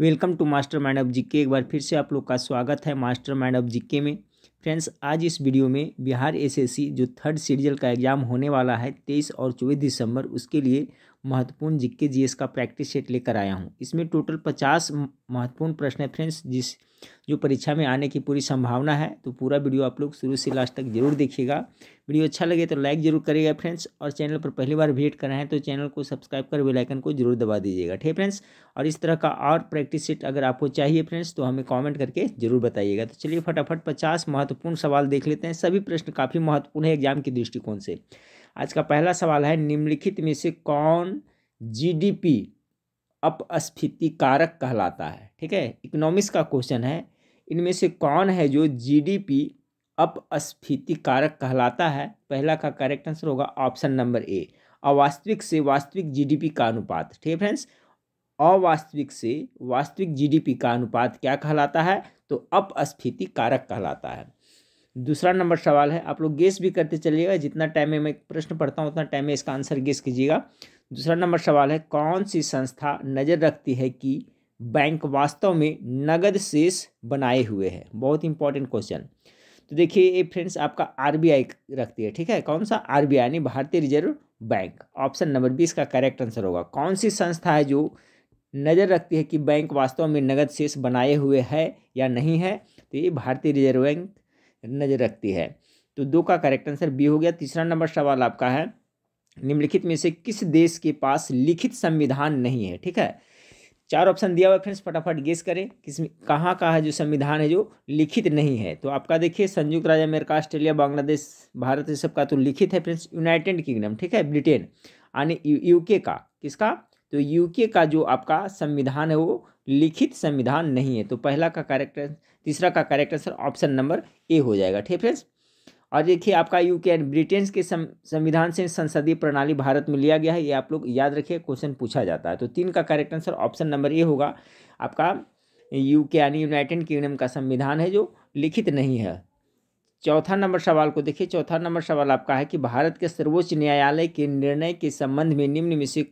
welcome to master mind of GK एक बार फिर से आप लोग का स्वागत है मास्टर माइंड ऑफ जीके में फ्रेंड्स आज इस वीडियो में बिहार एसएससी जो थर्ड सीरियल का एग्ज़ाम होने वाला है तेईस और चौबीस दिसंबर उसके लिए महत्वपूर्ण जी एस का प्रैक्टिस सेट लेकर आया हूँ इसमें टोटल पचास महत्वपूर्ण प्रश्न है फ्रेंड्स जिस जो परीक्षा में आने की पूरी संभावना है तो पूरा वीडियो आप लोग शुरू से लास्ट तक जरूर देखिएगा वीडियो अच्छा लगे तो लाइक जरूर करिएगा फ्रेंड्स और चैनल पर पहली बार विजिट कराएं हैं तो चैनल को सब्सक्राइब कर बेलाइकन को जरूर दबा दीजिएगा ठीक है फ्रेंड्स और इस तरह का और प्रैक्टिस सेट अगर आपको चाहिए फ्रेंड्स तो हमें कॉमेंट करके जरूर बताइएगा तो चलिए फटाफट पचास महत्वपूर्ण सवाल देख लेते हैं सभी प्रश्न काफ़ी महत्वपूर्ण है एग्जाम के दृष्टिकोण से आज का पहला सवाल है निम्नलिखित में से कौन जीडीपी अपस्फीति कारक कहलाता है ठीक है इकोनॉमिक्स का क्वेश्चन है इनमें से कौन है जो जीडीपी अपस्फीति कारक कहलाता है पहला का करेक्ट आंसर होगा ऑप्शन नंबर ए अवास्तविक से वास्तविक जीडीपी का अनुपात ठीक है फ्रेंड्स अवास्तविक से वास्तविक जीडीपी का अनुपात क्या कहलाता है तो अपस्फीति कारक कहलाता है दूसरा नंबर सवाल है आप लोग गेस भी करते चलिएगा जितना टाइम में मैं प्रश्न पढ़ता हूँ उतना टाइम में इसका आंसर गेस कीजिएगा दूसरा नंबर सवाल है कौन सी संस्था नज़र रखती है कि बैंक वास्तव में नगद शेष बनाए हुए है बहुत इंपॉर्टेंट क्वेश्चन तो देखिए ये फ्रेंड्स आपका आरबीआई रखती है ठीक है कौन सा आरबीआई यानी भारतीय reserve bank option number B इसका करेक्ट आंसर होगा कौन सी संस्था है जो नज़र रखती है कि बैंक वास्तव में नगद शेष बनाए हुए है या नहीं है तो ये भारतीय रिजर्व बैंक नज़र रखती है तो दो का करेक्ट आंसर बी हो गया तीसरा नंबर सवाल आपका है निम्नलिखित में से किस देश के पास लिखित संविधान नहीं है ठीक है चार ऑप्शन दिया हुआ फ्रेंड्स फटाफट गेस करें किस कहाँ का है जो संविधान है जो लिखित नहीं है तो आपका देखिए संयुक्त राज्य अमेरिका ऑस्ट्रेलिया बांग्लादेश भारत ये सबका तो लिखित है फ्रेंड्स यूनाइटेड किंगडम ठीक है ब्रिटेन यानी यूके का किसका तो यूके का जो आपका संविधान है वो लिखित संविधान नहीं है तो पहला का करेक्ट तीसरा का correct answer option number A हो जाएगा ठीक फ्रेंड्स और देखिए आपका यूके एंड ब्रिटेन के संविधान से संसदीय प्रणाली भारत में लिया गया है ये आप लोग याद रखिए क्वेश्चन पूछा जाता है तो तीन का correct answer option number A होगा आपका यूके यानी यूनाइटेड किंगडम का संविधान है जो लिखित नहीं है चौथा नंबर सवाल को देखिए चौथा नंबर सवाल आपका है कि भारत के सर्वोच्च न्यायालय के निर्णय के संबंध में निम्न में से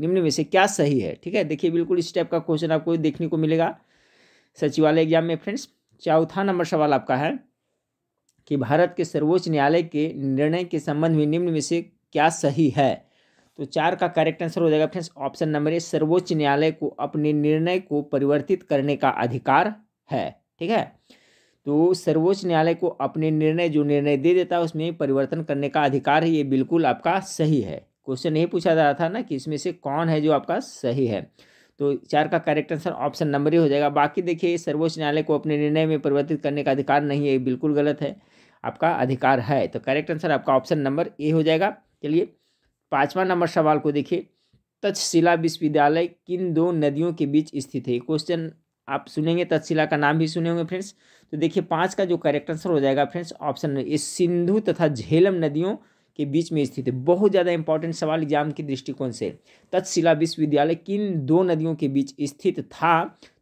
निम्न में से क्या सही है ठीक है देखिए बिल्कुल इस टाइप का क्वेश्चन आपको देखने को मिलेगा सचिवालय एग्जाम में फ्रेंड्स चौथा नंबर सवाल आपका है कि भारत के सर्वोच्च न्यायालय के निर्णय के संबंध में निम्न में से क्या सही है तो चार का करेक्ट आंसर हो जाएगा फ्रेंड्स ऑप्शन नंबर ए सर्वोच्च न्यायालय को अपने निर्णय को परिवर्तित करने का अधिकार है ठीक है तो सर्वोच्च न्यायालय को अपने निर्णय जो निर्णय दे देता है उसमें परिवर्तन करने का अधिकार है ये बिल्कुल आपका सही है क्वेश्चन यही पूछा जा रहा था ना कि इसमें से कौन है जो आपका सही है तो चार का करेक्ट आंसर ऑप्शन नंबर ही हो जाएगा बाकी देखिए सर्वोच्च न्यायालय को अपने निर्णय में परिवर्तित करने का अधिकार नहीं है बिल्कुल गलत है आपका अधिकार है तो करेक्ट आंसर आपका ऑप्शन नंबर ए हो जाएगा चलिए पाँचवा नंबर सवाल को देखिए तक्षशिला विश्वविद्यालय किन दो नदियों के बीच स्थित है क्वेश्चन आप सुनेंगे तक्षशिला का नाम भी सुने होंगे फ्रेंड्स तो देखिए पाँच का जो करेक्ट आंसर हो जाएगा फ्रेंड्स ऑप्शन ये सिंधु तथा झेलम नदियों के बीच में स्थित है बहुत ज़्यादा इंपॉर्टेंट सवाल एग्जाम के दृष्टिकोण से तत्शिला विश्वविद्यालय किन दो नदियों के बीच स्थित था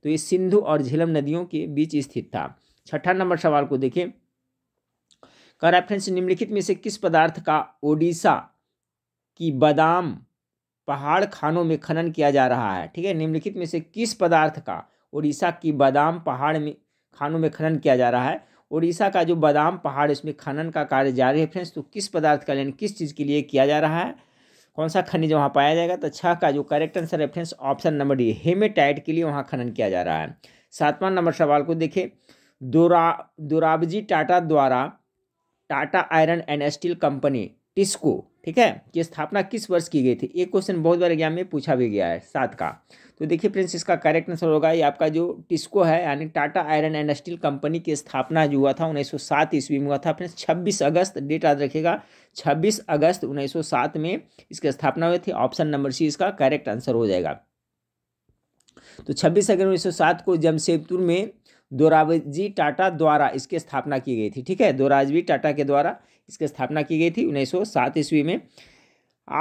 तो ये सिंधु और झेलम नदियों के बीच स्थित था छठा नंबर सवाल को देखें का रेफरेंस निम्नलिखित में से किस पदार्थ का ओडिशा की बादाम पहाड़ खानों में खनन किया जा रहा है ठीक है निम्नलिखित में से किस पदार्थ का ओडिशा की बादाम पहाड़ में खानों में खनन किया जा रहा है उड़ीसा का जो बादाम पहाड़ इसमें खनन का कार्य जारी है फ्रेंड्स तो किस पदार्थ का यानी किस चीज़ के लिए किया जा रहा है कौन सा खनिज वहाँ पाया जाएगा तो छः का जो करेक्ट आंसर है friends option number D hematite के लिए वहाँ खनन किया जा रहा है सातवां नंबर सवाल को देखिए दुरा दुराबजी टाटा द्वारा Tata iron and steel company TISCO ठीक है ये स्थापना किस वर्ष की गई थी एक क्वेश्चन बहुत बार एग्जाम में पूछा भी गया है सात का तो देखिए फ्रेंड्स इसका करेक्ट आंसर होगा ये आपका जो टिस्को है यानी Tata iron and steel company की स्थापना जो हुआ था सात ईस्वी में हुआ था फ्रेंड्स छब्बीस अगस्त डेट याद रखेगा छब्बीस अगस्त 1907 में इसकी स्थापना हुई थी ऑप्शन नंबर सी इसका करेक्ट आंसर हो जाएगा तो छब्बीस अगस्त सात को जमशेदपुर में दोराबजी टाटा द्वारा इसकी स्थापना की गई थी ठीक है दोराबजी टाटा के द्वारा इसकी स्थापना की गई थी सात ईस्वी में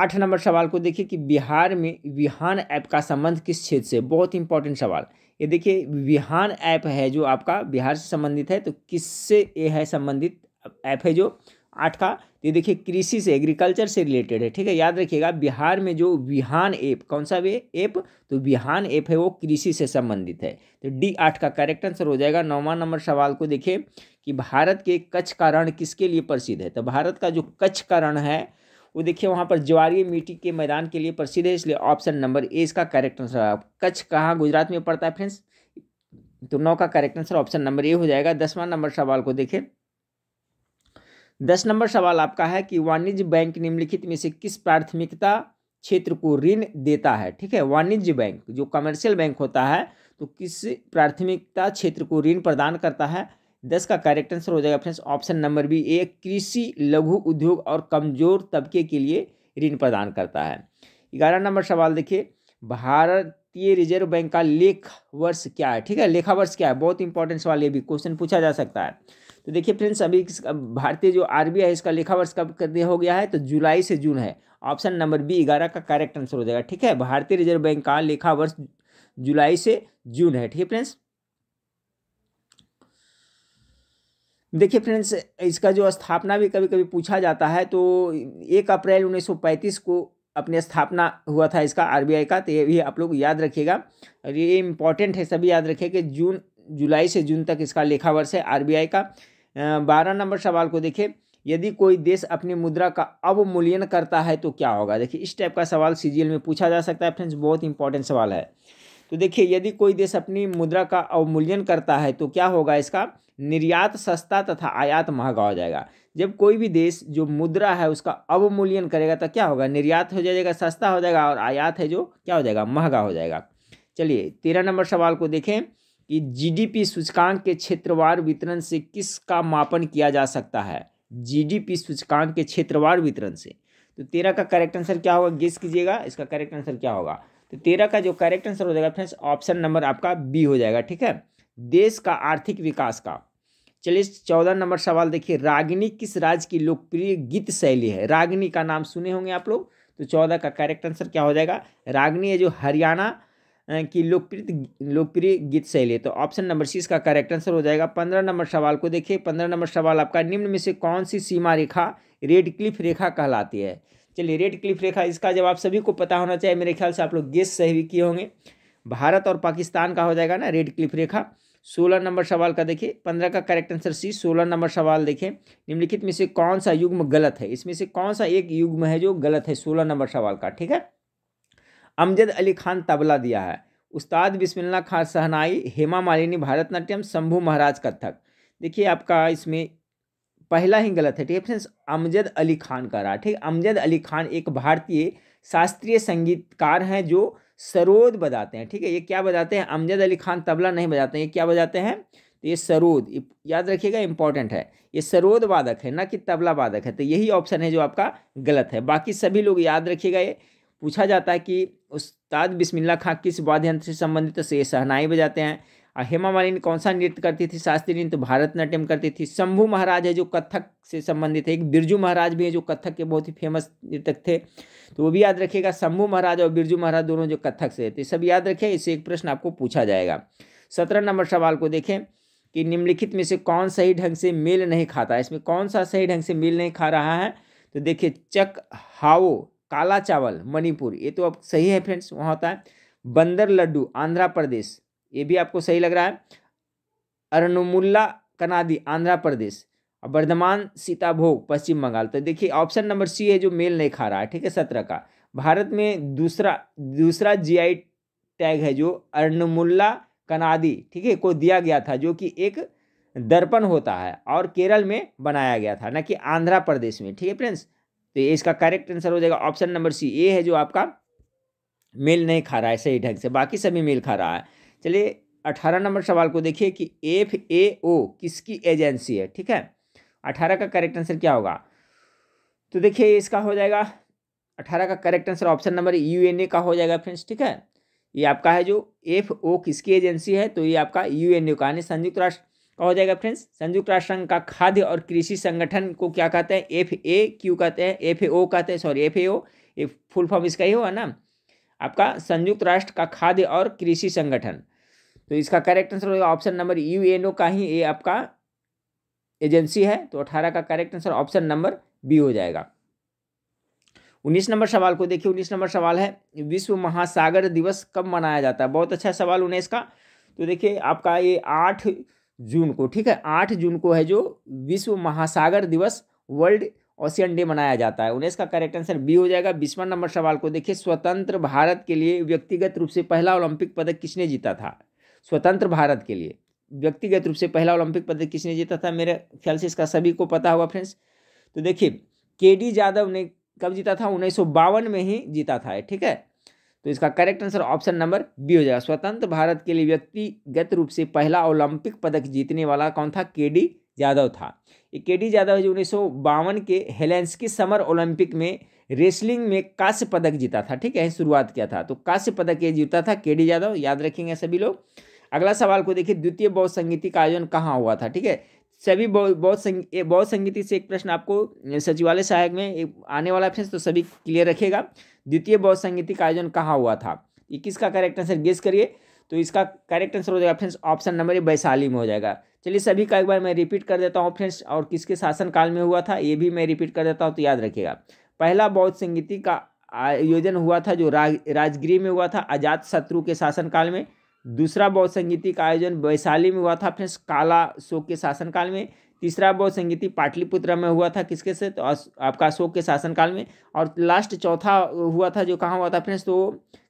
आठ नंबर सवाल को देखिए कि बिहार में विहान ऐप का संबंध किस क्षेत्र से बहुत इंपॉर्टेंट सवाल ये देखिए विहान ऐप है जो आपका बिहार से संबंधित है तो किससे ये है संबंधित ऐप है जो आठ का तो ये देखिए कृषि से एग्रीकल्चर से रिलेटेड है ठीक है याद रखिएगा बिहार में जो विहान ऐप कौन सा वे ऐप तो विहान ऐप है वो कृषि से संबंधित है तो डी आठ का करेक्ट आंसर हो जाएगा नौवा नंबर सवाल को देखिए कि भारत के कच्छ का रण किसके लिए प्रसिद्ध है तो भारत का जो कच्छ का रण है वो देखिए वहाँ पर ज्वारीय मिट्टी के मैदान के लिए प्रसिद्ध है इसलिए ऑप्शन नंबर ए इसका करेक्ट आंसर है कच्छ कहाँ गुजरात में पड़ता है फ्रेंड्स तो नौ का correct answer option number A हो जाएगा दसवां नंबर सवाल को देखें दस नंबर सवाल आपका है कि वाणिज्य बैंक निम्नलिखित में से किस प्राथमिकता क्षेत्र को ऋण देता है ठीक है वाणिज्य बैंक जो कमर्शियल बैंक होता है तो किस प्राथमिकता क्षेत्र को ऋण प्रदान करता है दस का करेक्ट आंसर हो जाएगा friends option number B A कृषि लघु उद्योग और कमजोर तबके के लिए ऋण प्रदान करता है ग्यारह नंबर सवाल देखिए भारतीय रिजर्व बैंक का लेख वर्ष क्या है ठीक है लेखा वर्ष क्या है बहुत इंपॉर्टेंट सवाल ये भी क्वेश्चन पूछा जा सकता है तो देखिए फ्रेंड्स अभी भारतीय जो आर है इसका लेखा वर्ष कब हो गया है तो जुलाई से जून है ऑप्शन नंबर बी ग्यारह का करेक्ट आंसर हो जाएगा ठीक है भारतीय रिजर्व बैंक का लेखा वर्ष जुलाई से जून है ठीक है फ्रेंड्स देखिए फ्रेंड्स इसका जो स्थापना भी कभी कभी पूछा जाता है तो एक अप्रैल 1935 को अपने स्थापना हुआ था इसका आरबीआई का तो ये भी आप लोग याद रखिएगा और ये इम्पॉर्टेंट है सभी याद रखिए कि जून जुलाई से जून तक इसका लेखा वर्ष है आरबीआई का बारह नंबर सवाल को देखिए यदि कोई देश अपनी मुद्रा का अवमूल्यन करता है तो क्या होगा देखिए इस टाइप का सवाल सीजीएल में पूछा जा सकता है फ्रेंड्स बहुत इंपॉर्टेंट सवाल है तो देखिए यदि कोई देश अपनी मुद्रा का अवमूल्यन करता है तो क्या होगा इसका निर्यात सस्ता तथा आयात महंगा हो जाएगा जब कोई भी देश जो मुद्रा है उसका अवमूल्यन करेगा तो क्या होगा निर्यात हो जाएगा सस्ता हो जाएगा और आयात है जो क्या हो जाएगा महंगा हो जाएगा चलिए तेरह नंबर सवाल को देखें कि जीडीपी सूचकांक के क्षेत्रवार वितरण से किसका मापन किया जा सकता है जीडीपी सूचकांक के क्षेत्रवार वितरण से तो तेरह का करेक्ट आंसर क्या होगा गेस कीजिएगा इसका करेक्ट आंसर क्या होगा तो तेरह का जो करेक्ट आंसर हो जाएगा फ्रेंड्स ऑप्शन नंबर आपका बी हो जाएगा ठीक है देश का आर्थिक विकास का चलिए चौदह नंबर सवाल देखिए रागिनी किस राज्य की लोकप्रिय गीत शैली है रागिनी का नाम सुने होंगे आप लोग तो चौदह का करेक्ट आंसर क्या हो जाएगा रागिनी है जो हरियाणा की लोकप्रिय लोकप्रिय गीत शैली तो ऑप्शन नंबर सी इसका करेक्ट आंसर हो जाएगा पंद्रह नंबर सवाल को देखिए पंद्रह नंबर सवाल आपका निम्न में से कौन सी सीमा रेखा रेड क्लिफ रेखा कहलाती है चलिए रेड क्लिफ रेखा इसका जवाब सभी को पता होना चाहिए मेरे ख्याल से आप लोग गेस सही भी किए होंगे भारत और पाकिस्तान का हो जाएगा ना रेड क्लिफ रेखा सोलह नंबर सवाल का देखिए पंद्रह का करेक्ट आंसर सी सोलह नंबर सवाल देखें निम्नलिखित में से कौन सा युग्म गलत है इसमें से कौन सा एक युग्म है जो गलत है सोलह नंबर सवाल का ठीक है अमजद अली खान तबला दिया है उस्ताद बिस्मिल्ला खान सहनाई हेमा मालिनी भारतनाट्यम शंभू महाराज कथक देखिए आपका इसमें पहला ही गलत है ठीक है फ्रेंड्स अमजद अली खान का रहा ठीक अमजद अली खान एक भारतीय शास्त्रीय संगीतकार हैं जो सरोद बजाते हैं ठीक है ये क्या बजाते हैं अमजद अली खान तबला नहीं बजाते हैं ये क्या बजाते हैं तो ये सरोद याद रखिएगा इंपॉर्टेंट है ये सरोद वादक है ना कि तबला वादक है तो यही ऑप्शन है जो आपका गलत है बाकी सभी लोग याद रखिएगा ये पूछा जाता है कि उस्ताद बिस्मिल्ला खां किस वाद्य यंत्र से संबंधित तो से सहनाई बजाते हैं और हेमा मालिनी कौन सा नृत्य करती थी शास्त्रीय नृत्य तो भारतनाट्यम करती थी शंभू महाराज है जो कथक से संबंधित है एक बिरजू महाराज भी है जो कथक के बहुत ही फेमस नृतक थे तो वो भी याद रखिएगा शंभू महाराज और बिरजू महाराज दोनों जो कथक से थे सब याद रखें इससे एक प्रश्न आपको पूछा जाएगा सत्रह नंबर सवाल को देखें कि निम्नलिखित में से कौन सही ढंग से मेल नहीं खाता है इसमें कौन सा सही ढंग से मेल नहीं खा रहा है तो देखिए चक हाओ काला चावल मणिपुर ये तो अब सही है फ्रेंड्स वहाँ होता है बंदर लड्डू आंध्र प्रदेश ये भी आपको सही लग रहा है अरनुमुल्ला कनादी आंध्र प्रदेश और वर्धमान सीताभोग पश्चिम बंगाल तो देखिए ऑप्शन नंबर सी है जो मेल नहीं खा रहा है ठीक है सत्रह का भारत में दूसरा दूसरा जीआई टैग है जो अर्नमुल्ला कनादी ठीक है को दिया गया था जो कि एक दर्पण होता है और केरल में बनाया गया था ना कि आंध्र प्रदेश में ठीक है फ्रेंड्स तो ये इसका करेक्ट आंसर हो जाएगा ऑप्शन नंबर सी ए है जो आपका मेल नहीं खा रहा है सही ढंग से बाकी सभी मेल खा रहा है चलिए अठारह नंबर सवाल को देखिए कि एफ ए ओ किसकी एजेंसी है ठीक है अठारह का करेक्ट आंसर क्या होगा तो देखिए इसका हो जाएगा अठारह का correct answer option number U N A का हो जाएगा फ्रेंड्स ठीक है ये आपका है जो एफ ओ किसकी एजेंसी है तो ये आपका यू एन ए का यानी संयुक्त राष्ट्र क्या हो जाएगा फ्रेंड्स संयुक्त राष्ट्र संघ का खाद्य और कृषि संगठन को क्या कहते हैं एफ ए क्यू कहते हैं एफ ए ओ कहते हैं सॉरी एफ ए ओ ये फुल फॉर्म इसका ही होगा ना आपका संयुक्त राष्ट्र का खाद्य और कृषि संगठन तो इसका करेक्ट आंसर होगा option number U N O का ही ये आपका एजेंसी है तो अठारह का correct answer option number B हो जाएगा उन्नीस नंबर सवाल को देखिए उन्नीस नंबर सवाल है विश्व महासागर दिवस कब मनाया जाता है बहुत अच्छा सवाल उन्नीस का तो देखिए आपका ये आठ जून को ठीक है आठ जून को है जो विश्व महासागर दिवस वर्ल्ड ओशियन डे मनाया जाता है उन्हें इसका करेक्ट आंसर बी हो जाएगा बीसवा नंबर सवाल को देखिए स्वतंत्र भारत के लिए व्यक्तिगत रूप से पहला ओलंपिक पदक किसने जीता था स्वतंत्र भारत के लिए व्यक्तिगत रूप से पहला ओलंपिक पदक किसने जीता था मेरे ख्याल से इसका सभी को पता होगा फ्रेंड्स तो देखिए के डी यादव ने कब जीता था उन्नीस में ही जीता था ठीक है तो इसका correct answer option number B हो जाएगा स्वतंत्र भारत के लिए व्यक्तिगत रूप से पहला ओलंपिक पदक जीतने वाला कौन था के डी यादव था ये के डी यादव जो उन्नीस के हेलेंसकी समर ओलंपिक में रेसलिंग में कांस्य पदक जीता था ठीक है शुरुआत किया था तो कांस्य पदक ये जीता था के डी यादव याद रखेंगे सभी लोग अगला सवाल को देखिए द्वितीय बौद्ध संगीति का आयोजन कहाँ हुआ था ठीक है सभी बौद्ध बौद्ध संगीति से एक प्रश्न आपको सचिवालय सहायक में आने वाला प्रश्न तो सभी क्लियर रखेगा द्वितीय बौद्ध संगीति का आयोजन कहाँ हुआ था ये किसका करेक्ट आंसर गेस करिए तो इसका करेक्ट आंसर हो जाएगा फ्रेंड्स ऑप्शन नंबर वैशाली में हो जाएगा चलिए सभी का एक बार मैं रिपीट कर देता हूँ फ्रेंड्स और किसके शासनकाल में हुआ था ये भी मैं रिपीट कर देता हूँ तो याद रखिएगा पहला बौद्ध संगीति का आयोजन हुआ था जो राज राजगिरी में हुआ था अजात शत्रु के शासनकाल में दूसरा बौद्ध संगीति का आयोजन वैशाली में हुआ था फ्रेंड्स काला शोक के शासनकाल में तीसरा बौद्ध संगीति पाटलिपुत्र में हुआ था किसके से तो आपका अशोक के शासनकाल में और लास्ट चौथा हुआ था जो कहाँ हुआ था फ्रेंड्स तो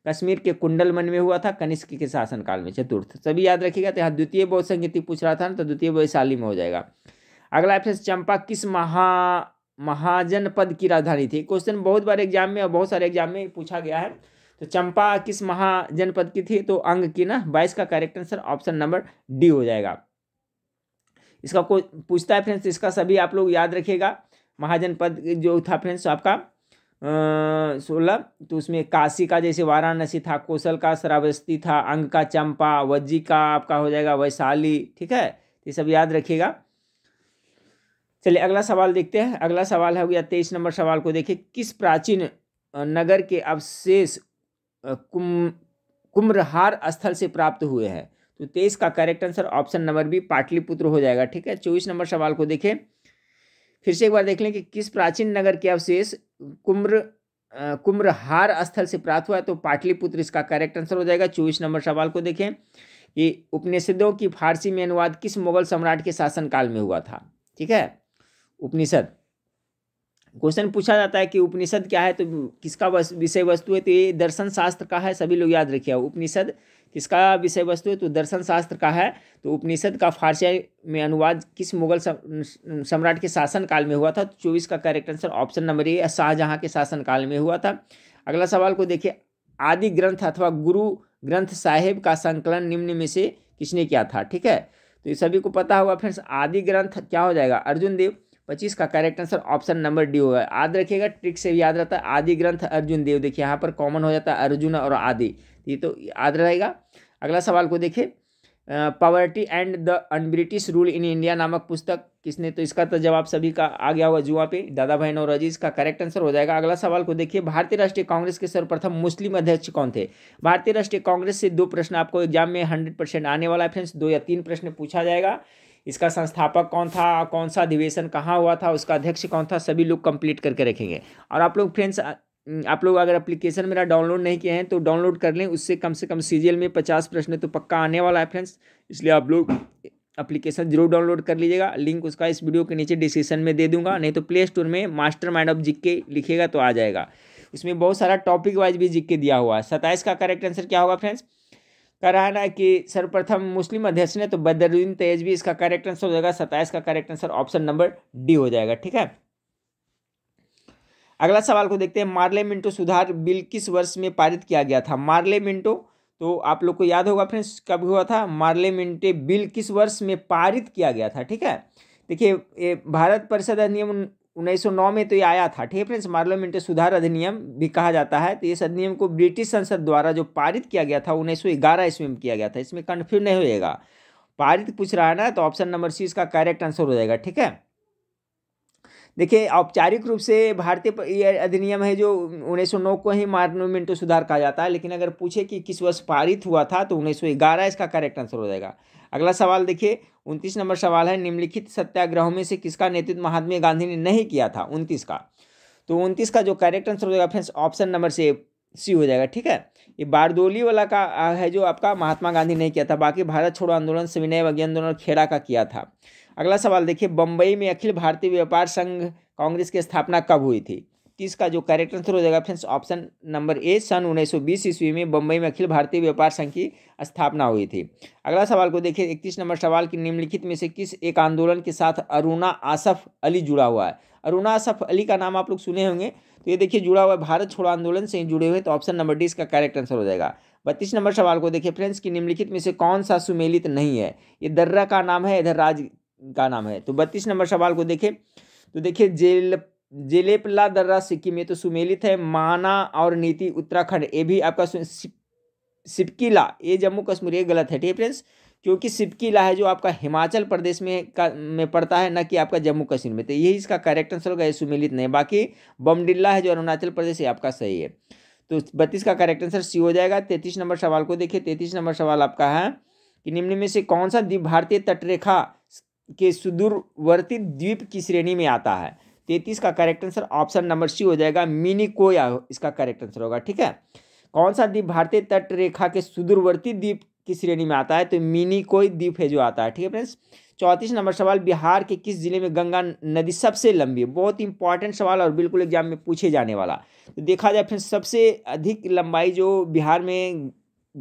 कश्मीर के कुंडल मन में हुआ था कनिष्क के शासनकाल में चतुर्थ सभी याद रखिएगा तो यहाँ द्वितीय बौद्ध संगीति पूछ रहा था ना तो द्वितीय वैशाली में हो जाएगा अगला फ्रेंड्स चंपा किस महा महाजनपद की राजधानी थी क्वेश्चन बहुत बार एग्जाम में और बहुत सारे एग्जाम में पूछा गया है तो चंपा किस महाजनपद की थी तो अंग की ना बाईस का correct answer option number D हो जाएगा इसका कोई पूछता है फ्रेंड्स तो इसका सभी आप लोग याद रखिएगा महाजन पद जो था फ्रेंड्स आपका सोलह तो उसमें काशी का जैसे वाराणसी था कौशल का श्रावस्ती था अंग का चंपा वज्जी का आपका हो जाएगा वैशाली ठीक है ये सब याद रखिएगा चलिए अगला सवाल देखते हैं अगला सवाल हो गया तेईस नंबर सवाल को देखिए किस प्राचीन नगर के अवशेष कुम कुम्रहार स्थल से प्राप्त हुए हैं तो तेईस का correct answer option number B Pataliputra हो जाएगा ठीक है चौबीस नंबर सवाल को देखें फिर से एक बार देख लें कि किस प्राचीन नगर के अवशेष कुम्र कुम्रहार स्थल से प्राप्त हुआ है तो पाटलिपुत्र इसका करेक्ट आंसर हो जाएगा चौबीस नंबर सवाल को देखें कि उपनिषदों की फारसी में अनुवाद किस मुगल सम्राट के शासनकाल में हुआ था ठीक है उपनिषद क्वेश्चन पूछा जाता है कि उपनिषद क्या है तो किसका विषय वस्तु है तो ये दर्शन शास्त्र का है सभी लोग याद रखिए उपनिषद किसका विषय वस्तु है तो दर्शन शास्त्र का है तो उपनिषद का फारसी में अनुवाद किस मुगल सम्राट के शासन काल में हुआ था तो चौबीस का correct answer option number A Shahjahan के शासन काल में हुआ था अगला सवाल को देखिए आदि ग्रंथ अथवा गुरु ग्रंथ साहेब का संकलन निम्न में से किसने किया था ठीक है तो ये सभी को पता होगा फ्रेंड्स आदि ग्रंथ क्या हो जाएगा अर्जुन देव पच्चीस का correct answer option number D होगा याद रखिएगा ट्रिक से भी याद रहता है आदि ग्रंथ अर्जुन देव देखिए यहाँ पर कॉमन हो जाता है अर्जुन और आदि ये तो याद रहेगा अगला सवाल को देखिए poverty and the un-British rule in India नामक पुस्तक किसने तो इसका तो जवाब सभी का आ गया होगा जुआ पे दादा भाई और अजीज का करेक्ट आंसर हो जाएगा अगला सवाल को देखिए भारतीय राष्ट्रीय कांग्रेस के सर्वप्रथम मुस्लिम अध्यक्ष कौन थे भारतीय राष्ट्रीय कांग्रेस से दो प्रश्न आपको एग्जाम में हंड्रेड परसेंट आने वाला है फ्रेंड्स दो या तीन प्रश्न पूछा जाएगा इसका संस्थापक कौन था कौन सा अधिवेशन कहाँ हुआ था उसका अध्यक्ष कौन था सभी लोग कंप्लीट करके रखेंगे और आप लोग फ्रेंड्स आप लोग अगर एप्लीकेशन मेरा डाउनलोड नहीं किए हैं तो डाउनलोड कर लें उससे कम से कम सी में पचास प्रश्न तो पक्का आने वाला है फ्रेंड्स इसलिए आप लोग अप्लीकेशन जरूर डाउनलोड कर लीजिएगा लिंक उसका इस वीडियो के नीचे डिस्क्रिप्शन में दे दूंगा नहीं तो प्ले स्टोर में मास्टर माइंड ऑफ जिक्के लिखेगा तो आ जाएगा उसमें बहुत सारा टॉपिक वाइज भी जिक्के दिया हुआ है सताइस का करेक्ट आंसर क्या होगा फ्रेंड्स कराना कि सर्वप्रथम मुस्लिम अध्यक्ष ने तो बदरुद्दीन तेज भी इसका करेक्ट आंसर हो जाएगा सत्ताईस का correct answer option number D हो जाएगा ठीक है अगला सवाल को देखते हैं मार्ले मिंटो सुधार बिल किस वर्ष में पारित किया गया था मार्ले मिंटो तो आप लोग को याद होगा फ्रेंड्स कब हुआ था मार्ले मिंटे बिल किस वर्ष में पारित किया गया था ठीक है देखिए भारत परिषद अधिनियम 1909 में तो ये आया था ठीक है फ्रेंड्स मार्लोमेंटे सुधार अधिनियम भी कहा जाता है तो इस अधिनियम को ब्रिटिश संसद द्वारा जो पारित किया गया था 1911 ईस्वी में किया गया था इसमें कन्फ्यूज नहीं होएगा पारित पूछ रहा है ना तो ऑप्शन नंबर सी इसका करेक्ट आंसर हो जाएगा ठीक है देखिए औपचारिक रूप से भारतीय अधिनियम है जो 1909 को ही मार्लोमेंटो सुधार कहा जाता है लेकिन अगर पूछे कि किस वर्ष पारित हुआ था तो 1911 इसका करेक्ट आंसर हो जाएगा अगला सवाल देखिए उनतीस नंबर सवाल है निम्नलिखित सत्याग्रहों में से किसका नेतृत्व महात्मा गांधी ने नहीं किया था उनतीस का तो उनतीस का जो करेक्ट आंसर हो जाएगा फ्रेंड्स ऑप्शन नंबर से सी हो जाएगा ठीक है ये बारदोली वाला का है जो आपका महात्मा गांधी ने किया था बाकी भारत छोड़ो आंदोलन सविनय वज्ञ आंदोलन और खेड़ा का किया था अगला सवाल देखिए बम्बई में अखिल भारतीय व्यापार संघ कांग्रेस की स्थापना कब हुई थी इसका जो करेक्ट आंसर हो जाएगा फ्रेंड्स ऑप्शन नंबर ए सन उन्नीस ईस्वी में बम्बई में अखिल भारतीय व्यापार संघ की स्थापना हुई थी अगला सवाल को देखिए इकतीस नंबर सवाल की निम्नलिखित में से किस एक आंदोलन के साथ अरुणा आसफ अली जुड़ा हुआ है अरुणा आसफ अली का नाम आप लोग सुने होंगे तो ये देखिए जुड़ा हुआ है भारत छोड़ो आंदोलन से ही जुड़े हुए तो ऑप्शन नंबर डी इसका करेक्ट आंसर हो जाएगा बत्तीस नंबर सवाल को देखिए फ्रेंड्स कि निम्नलिखित में से कौन सा सुमेलित नहीं है ये दर्रा का नाम है इधर राज का नाम है तो बत्तीस नंबर सवाल को देखें तो देखिए जेल जेलेपला दर्रा सिक्किम ये तो सुमेलित है माना और नीति उत्तराखंड ये भी आपका सिपकिला ये जम्मू कश्मीर ये गलत है ठीक है फ्रेंड्स क्योंकि सिपकिला है जो आपका हिमाचल प्रदेश में का में पड़ता है ना कि आपका जम्मू कश्मीर में तो यही इसका करेक्ट आंसर होगा ये सुमेलित नहीं बाकी बमडिल्ला है जो अरुणाचल प्रदेश ये आपका सही है तो बत्तीस का करेक्ट आंसर सी हो जाएगा तैतीस नंबर सवाल को देखिए तैतीस नंबर सवाल आपका है कि निम्न में से कौन सा द्वीप भारतीय तटरेखा के सुदूरवर्ती द्वीप की श्रेणी में आता है तैतीस का correct answer option number C हो जाएगा कोया इसका करेक्ट आंसर होगा ठीक है कौन सा द्वीप भारतीय तट रेखा के सुदूरवर्ती द्वीप की श्रेणी में आता है तो कोई द्वीप है जो आता है ठीक है फ्रेंड्स चौंतीस नंबर सवाल बिहार के किस जिले में गंगा नदी सबसे लंबी है बहुत इंपॉर्टेंट सवाल और बिल्कुल एग्जाम में पूछे जाने वाला तो देखा जाए फ्रेंड्स सबसे अधिक लंबाई जो बिहार में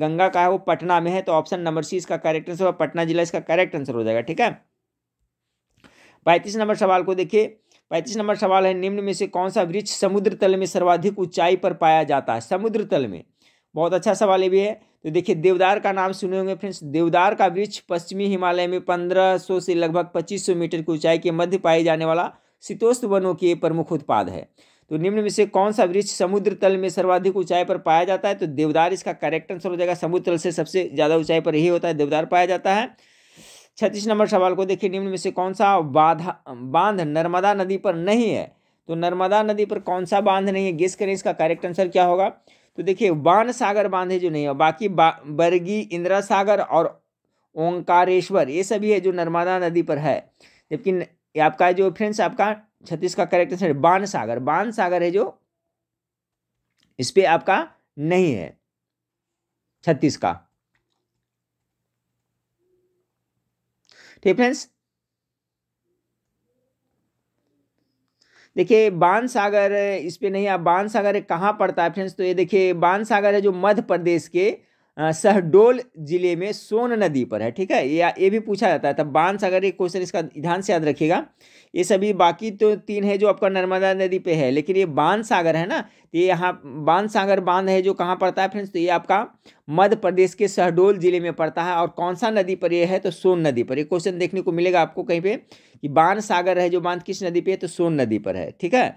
गंगा का है वो पटना में है तो ऑप्शन नंबर सी इसका करेक्ट आंसर होगा पटना जिला इसका करेक्ट आंसर हो जाएगा ठीक है पैंतीस नंबर सवाल को देखिए पैंतीस नंबर सवाल है निम्न में से कौन सा वृक्ष समुद्र तल में सर्वाधिक ऊंचाई पर पाया जाता है समुद्र तल में बहुत अच्छा सवाल ये भी है तो देखिए देवदार का नाम सुने होंगे फ्रेंड्स देवदार का वृक्ष पश्चिमी हिमालय में 1500 से लगभग 2500 मीटर की ऊंचाई के मध्य पाए जाने वाला शीतोष्ण वनों के प्रमुख उत्पाद है तो निम्न में से कौन सा वृक्ष समुद्र तल में सर्वाधिक ऊंचाई पर पाया जाता है तो देवदार इसका करेक्ट आंसर हो जाएगा समुद्र तल से सबसे ज़्यादा ऊंचाई पर ही होता है देवदार पाया जाता है छत्तीस नंबर सवाल को देखिए निम्न में से कौन सा बाधा बांध नर्मदा नदी पर नहीं है तो नर्मदा नदी पर कौन सा बांध नहीं है गेस करें इसका करेक्ट आंसर क्या होगा तो देखिए बाण सागर बांध है जो नहीं है बाकी बा, बरगी इंदिरा सागर और ओंकारेश्वर ये सभी है जो नर्मदा नदी पर है जबकि आपका जो फ्रेंड्स आपका छत्तीस का करेक्ट आंसर बाण सागर बाण सागर है जो इस पर आपका नहीं है छत्तीस का ठीक फ्रेंड्स देखिए बाण सागर इस पर नहीं आप बाण सागर कहाँ पड़ता है फ्रेंड्स तो ये देखिए बाण सागर है जो मध्य प्रदेश के सहडोल जिले में सोन नदी पर है ठीक है या ये भी पूछा जाता है तब बांस अगर ये क्वेश्चन इसका ध्यान से याद रखिएगा ये सभी बाकी तो तीन है जो आपका नर्मदा नदी पे है लेकिन ये बांध सागर है ना तो ये यहाँ बांध सागर बांध है जो कहाँ पड़ता है फ्रेंड्स तो ये आपका मध्य प्रदेश के शहडोल जिले में पड़ता है और कौन सा नदी पर यह है तो सोन नदी पर ये क्वेश्चन देखने को मिलेगा आपको कहीं पर कि बांध सागर है जो बांध किस नदी पर है तो सोन नदी पर है ठीक है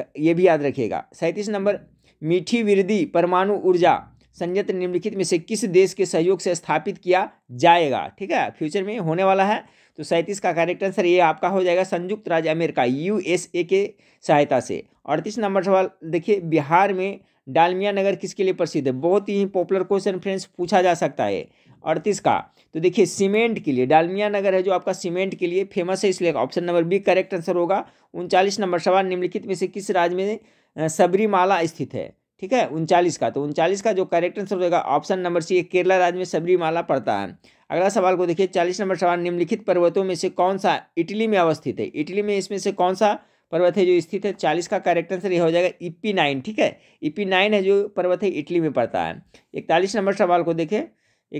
तो ये भी याद रखिएगा सैंतीस नंबर मीठी वृद्धि परमाणु ऊर्जा संयंत्र निम्नलिखित में से किस देश के सहयोग से स्थापित किया जाएगा ठीक है फ्यूचर में होने वाला है तो सैंतीस का करेक्ट आंसर ये आपका हो जाएगा संयुक्त राज्य अमेरिका यूएसए के सहायता से अड़तीस नंबर सवाल देखिए बिहार में डालमिया नगर किसके लिए प्रसिद्ध है बहुत ही पॉपुलर क्वेश्चन फ्रेंड्स पूछा जा सकता है अड़तीस का तो देखिए सीमेंट के लिए डालमिया नगर है जो आपका सीमेंट के लिए फेमस है इसलिए option number B correct answer होगा उनचालीस नंबर सवाल निम्नलिखित में से किस राज्य में सबरीमाला स्थित है ठीक है उनचालीस का तो उनचालीस का जो करेक्ट आंसर होगा ऑप्शन नंबर सी केरला राज्य में सबरीमाला पड़ता है अगला सवाल को देखिए चालीस नंबर सवाल निम्नलिखित पर्वतों में से कौन सा इटली में अवस्थित है इटली में इसमें से कौन सा पर्वत है जो स्थित है चालीस का करेक्ट आंसर ये हो जाएगा ईपी नाइन ठीक है ईपी नाइन है जो पर्वत है इटली में पड़ता है इकतालीस नंबर सवाल को देखिए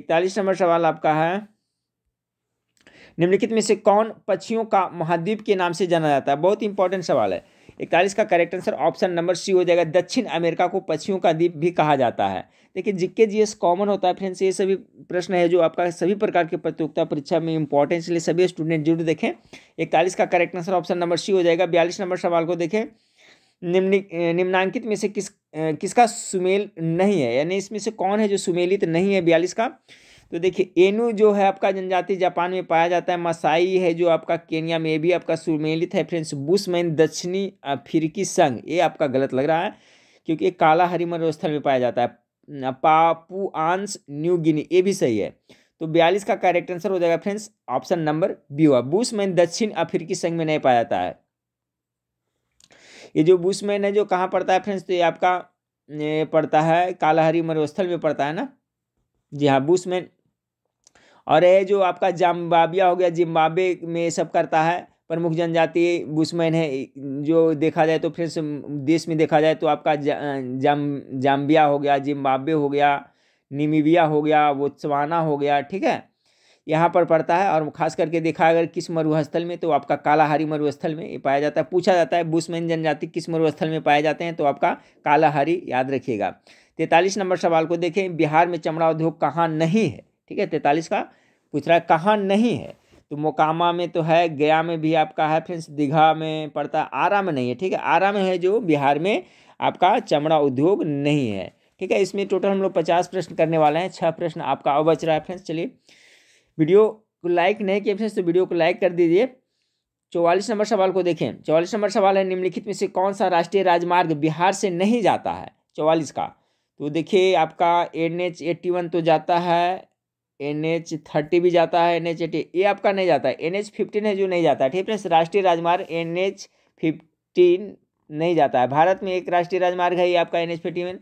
इकतालीस नंबर सवाल आपका है निम्नलिखित में से कौन पक्षियों का महाद्वीप के नाम से जाना जाता है बहुत इंपॉर्टेंट सवाल है इकतालीस का correct answer option number C हो जाएगा दक्षिण अमेरिका को पक्षियों का द्वीप भी कहा जाता है देखिए जिक्के जी कॉमन होता है फ्रेंड्स ये सभी प्रश्न है जो आपका सभी प्रकार की प्रतियोगिता परीक्षा में इंपॉर्टेंस लिए सभी स्टूडेंट जरूर देखें इकतालीस का correct answer option number C हो जाएगा बयालीस नंबर सवाल को देखें निम्न निम्नांकित में से किस किसका सुमेल नहीं है यानी इसमें से कौन है जो सुमेलित नहीं है बयालीस का तो देखिए एनू जो है आपका जनजाति जापान में पाया जाता है मसाई है जो आपका केनिया में भी आपका सुमेलित है फ्रेंड्स बुशमैन दक्षिणी अफ्रीकी संघ ये आपका गलत लग रहा है क्योंकि ये काला हरी मरुस्थल में पाया जाता है पापुआंस न्यू गिनी ये भी सही है तो बयालीस का करेक्ट आंसर हो जाएगा फ्रेंड्स ऑप्शन नंबर बी हुआ बुशमैन दक्षिण अफ्रीकी संघ में नहीं पाया जाता है ये जो बुशमैन है जो कहाँ पड़ता है फ्रेंड्स तो ये आपका पड़ता है कालाहरी मरुस्थल में पड़ता है ना जी हाँ बुशमैन और ये जो आपका जाम्बाबिया हो गया जिम्बाबे में सब करता है प्रमुख जनजाति बुशमैन है जो देखा जाए तो से देश में देखा जाए तो आपका जाम जाम्बिया हो गया जिम्बाबे हो गया निमीबिया हो गया बोत्सवाना हो गया ठीक है यहाँ पर पड़ता है और खास करके देखा अगर किस मरुस्थल में तो आपका कालाहारी मरुस्थल में पाया जाता है पूछा जाता है बुशमैन जनजाति किस मरुस्थल में पाए जाते हैं तो आपका कालाहारी याद रखिएगा तैंतालीस नंबर सवाल को देखें बिहार में चमड़ा उद्योग कहाँ नहीं है ठीक है तैंतालीस का पूछ रहा है कहाँ नहीं है तो मोकामा में तो है गया में भी आपका है फ्रेंड्स दीघा में पड़ता है आरा में नहीं है ठीक है आरा में है जो बिहार में आपका चमड़ा उद्योग नहीं है ठीक है इसमें टोटल हम लोग पचास प्रश्न करने वाले हैं छः प्रश्न आपका अब बच रहा है फ्रेंड्स चलिए वीडियो को लाइक नहीं किया फ्रेंड्स तो वीडियो को लाइक कर दीजिए चौवालीस नंबर सवाल को देखें चौवालीस नंबर सवाल है निम्नलिखित में से कौन सा राष्ट्रीय राजमार्ग बिहार से नहीं जाता है चौवालीस का तो देखिए आपका एन एच एट्टी वन तो जाता है एन एच थर्टी भी जाता है एन एच एटी ये आपका नहीं जाता है एन एच फिफ्टीन है जो नहीं जाता है ठीक है राष्ट्रीय राजमार्ग एन एच फिफ्टीन नहीं जाता है भारत में एक राष्ट्रीय राजमार्ग है ये आपका एन एच फिफ्टीन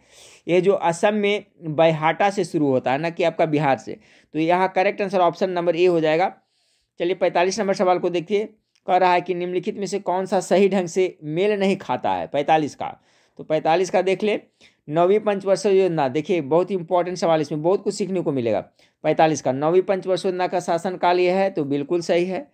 ये जो असम में बैहाटा से शुरू होता है ना कि आपका बिहार से तो यहाँ correct answer option number A हो जाएगा चलिए पैंतालीस नंबर सवाल को देखिए कह रहा है कि निम्नलिखित में से कौन सा सही ढंग से मेल नहीं खाता है पैंतालीस का तो पैंतालीस का देख ले नौवीं पंचवर्ष योजना देखिए बहुत ही इंपॉर्टेंट सवाल इसमें बहुत कुछ सीखने को मिलेगा पैंतालीस का नौवीं पंचवर्ष योजना का शासनकाल यह है तो बिल्कुल सही है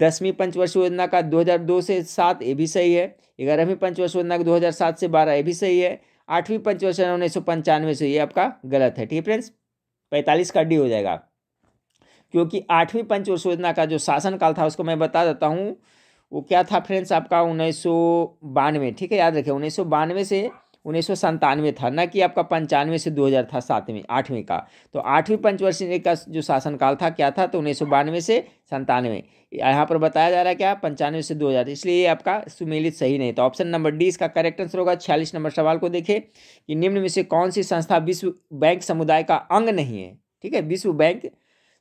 दसवीं पंचवर्ष योजना का 2002 से सात ये भी सही है ग्यारहवीं पंचवर्ष योजना का 2007 से बारह ये भी सही है आठवीं पंचवर्ष योजना उन्नीस सौ पंचानवे से ये आपका गलत है ठीक है फ्रेंड्स पैंतालीस का डी हो जाएगा क्योंकि आठवीं पंचवर्ष योजना का जो शासनकाल था उसको मैं बता देता हूँ वो क्या था फ्रेंड्स आपका उन्नीस ठीक है याद रखें उन्नीस से उन्नीस सौ संतानवे था न कि आपका पंचानवे से दो हज़ार था सातवें आठवीं का तो आठवीं पंचवर्षीय का जो शासनकाल था क्या था तो उन्नीस सौ बानवे से संतानवे यहाँ पर बताया जा रहा है क्या पंचानवे से दो हज़ार इसलिए ये आपका सुमेलित सही नहीं था ऑप्शन नंबर डी इसका करेक्ट आंसर होगा छियालीस नंबर सवाल को देखें कि निम्न में से कौन सी संस्था विश्व बैंक समुदाय का अंग नहीं है ठीक है विश्व बैंक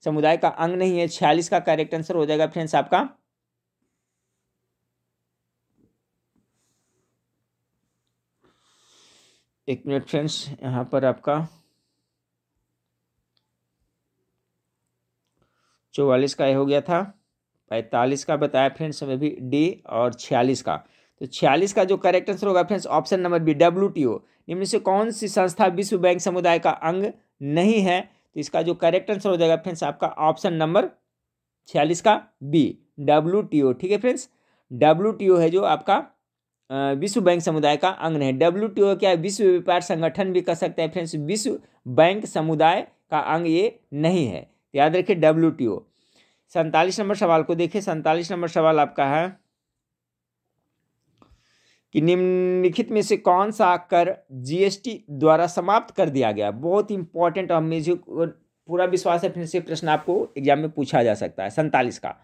समुदाय का अंग नहीं है छियालीस का करेक्ट आंसर हो जाएगा फ्रेंड्स आपका एक मिनट फ्रेंड्स यहाँ पर आपका चौवालीस का ये हो गया था पैंतालीस का बताया फ्रेंड्स हमें भी डी और छियालीस का तो छियालीस का जो करेक्ट आंसर होगा friends option number B W T O निम्न से कौन सी संस्था विश्व बैंक समुदाय का अंग नहीं है तो इसका जो करेक्ट आंसर हो जाएगा फ्रेंड्स आपका ऑप्शन नंबर छियालीस का बी डब्ल्यू टी ओ ठीक है फ्रेंड्स डब्ल्यू टी ओ है जो आपका विश्व बैंक समुदाय का अंग नहीं डब्ल्यू टी ओ क्या विश्व व्यापार संगठन भी कह सकते हैं फ्रेंड्स विश्व बैंक समुदाय का अंग ये नहीं है याद रखिए डब्ल्यू टी ओ सैंतालीस नंबर सवाल को देखिए सैंतालीस नंबर सवाल आपका है कि निम्नलिखित में से कौन सा कर जीएसटी द्वारा समाप्त कर दिया गया बहुत इंपॉर्टेंट और मेजर पूरा विश्वास है फिर से प्रश्न आपको एग्जाम में पूछा जा सकता है सैंतालीस का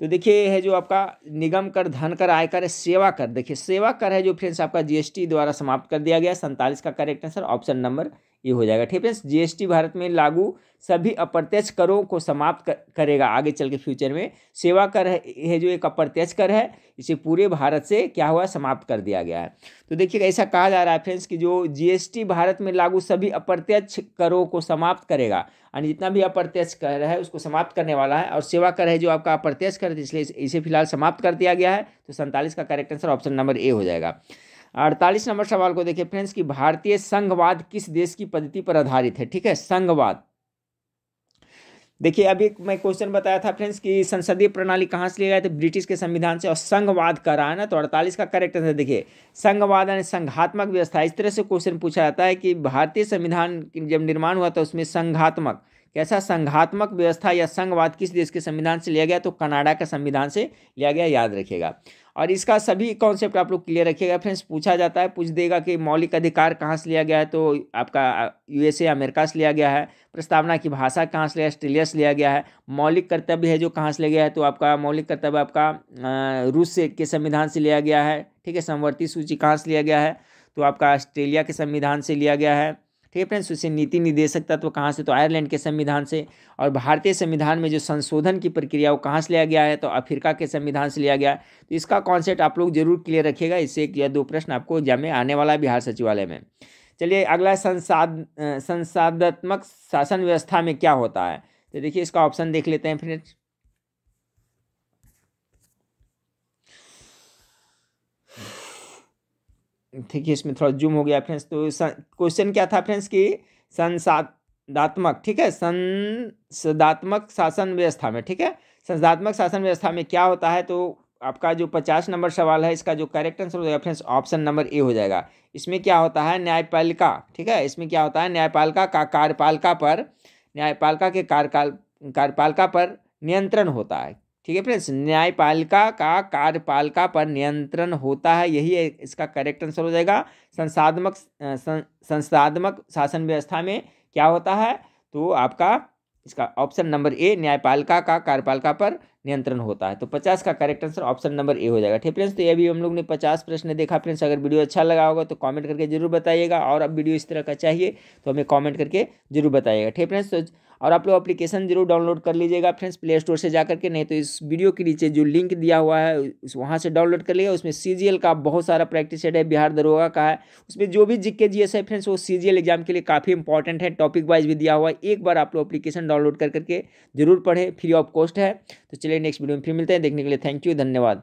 तो देखिए है जो आपका निगम कर धन कर आयकर है सेवा कर देखिए सेवा कर है जो फ्रेंड्स आपका जीएसटी द्वारा समाप्त कर दिया गया सैंतालीस का करेक्ट आंसर ऑप्शन नंबर ये हो जाएगा ठीक है फ्रेंड्स जीएसटी भारत में लागू सभी अप्रत्यक्ष करों को समाप्त कर, करेगा आगे चल के फ्यूचर में सेवा कर है जो एक अप्रत्यक्ष कर है इसे पूरे भारत से क्या हुआ समाप्त कर दिया गया है तो देखिए ऐसा कहा जा रहा है फ्रेंड्स कि जो जीएसटी भारत में लागू सभी अप्रत्यक्ष करों को समाप्त करेगा यानी जितना भी अप्रत्यक्ष कर है उसको समाप्त करने वाला है और सेवा कर है जो आपका अप्रत्यक्ष कर है तो इसलिए इसे फिलहाल समाप्त कर दिया गया है तो सैंतालीस का correct answer option number A हो जाएगा अड़तालीस नंबर सवाल को देखिए फ्रेंड्स कि भारतीय संघवाद किस देश की पद्धति पर आधारित है ठीक है संघवाद देखिए अभी मैं क्वेश्चन बताया था फ्रेंड्स कि संसदीय प्रणाली कहाँ से लिया गया था ब्रिटिश के संविधान से और संघवाद कर रहा है ना तो अड़तालीस का करेक्ट आंसर देखिए संघवाद यानी संघात्मक व्यवस्था इस तरह से क्वेश्चन पूछा जाता है कि भारतीय संविधान जब निर्माण हुआ था उसमें संघात्मक कैसा संघात्मक व्यवस्था या संघवाद किस देश के संविधान से लिया गया तो कनाडा का संविधान से लिया गया याद रखिएगा और इसका सभी कॉन्सेप्ट आप लोग क्लियर रखिएगा फ्रेंड्स पूछा जाता है पूछ देगा कि मौलिक अधिकार कहाँ से लिया गया है तो आपका यूएसए अमेरिका से लिया गया है प्रस्तावना की भाषा कहाँ से लिया ऑस्ट्रेलिया से लिया गया है मौलिक कर्तव्य है जो कहाँ से लिया गया है तो आपका मौलिक कर्तव्य आपका रूस से के संविधान से लिया गया है ठीक है समवर्ती सूची कहाँ से लिया गया है तो आपका ऑस्ट्रेलिया के संविधान से लिया गया है ठीक है फ्रेंड्स उसे नीति निर्देशक तत्व तो कहाँ से तो आयरलैंड के संविधान से और भारतीय संविधान में जो संशोधन की प्रक्रिया वो कहाँ से लिया गया है तो अफ्रीका के संविधान से लिया गया तो इसका कॉन्सेप्ट आप लोग जरूर क्लियर रखिएगा इससे एक या दो प्रश्न आपको एग्जाम में आने वाला है बिहार सचिवालय में चलिए अगला संसाद संसादात्मक शासन व्यवस्था में क्या होता है तो देखिए इसका ऑप्शन देख लेते हैं फ्रेंड्स ठीक है इसमें थोड़ा जूम हो गया फ्रेंड्स तो क्वेश्चन क्या था फ्रेंड्स कि संसादात्मक ठीक है संसदात्मक शासन व्यवस्था में ठीक है संसदात्मक शासन व्यवस्था में क्या होता है तो आपका जो पचास नंबर सवाल है इसका जो करेक्ट आंसर हो जाएगा फ्रेंड्स ऑप्शन नंबर ए हो जाएगा इसमें क्या होता है न्यायपालिका ठीक है इसमें क्या होता है न्यायपालिका का कार्यपालिका पर न्यायपालिका के कार्यकाल कार्यपालिका पर नियंत्रण होता है ठीक है फ्रेंड्स न्यायपालिका का कार्यपालिका पर नियंत्रण होता है यही इसका करेक्ट आंसर हो जाएगा संसाधमक संसाधमक शासन व्यवस्था में क्या होता है तो आपका इसका ऑप्शन नंबर ए न्यायपालिका का कार्यपालिका पर नियंत्रण होता है तो पचास का correct answer option number A हो जाएगा ठीक फ्रेंड्स तो ये भी हम लोग ने पचास प्रश्न देखा फ्रेंड्स अगर वीडियो अच्छा लगा होगा तो कमेंट करके जरूर बताइएगा और अब वीडियो इस तरह का चाहिए तो हमें कमेंट करके जरूर बताइएगा ठीक फ्रेंड्स तो और आप लोग अप्लीकेशन जरूर डाउनलोड कर लीजिएगा फ्रेंड्स प्ले स्टोर से जा करके नहीं तो इस वीडियो के नीचे जो लिंक दिया हुआ है उस वहाँ से डाउनलोड कर लीजिएगा उसमें सी का बहुत सारा प्रैक्टिस सेट है बिहार दरोगा का है उसमें जो भी जिक्के जी है फ्रेंड्स वो सी एग्जाम के लिए काफ़ी इंपॉर्टेंट है टॉपिक वाइज भी दिया हुआ है एक बार आप लोग अपलीकेशन डाउनलोड कर करके जरूर पढ़ें फ्री ऑफ कॉस्ट है तो चलिए नेक्स्ट वीडियो में फिर मिलते हैं देखने के लिए थैंक यू धन्यवाद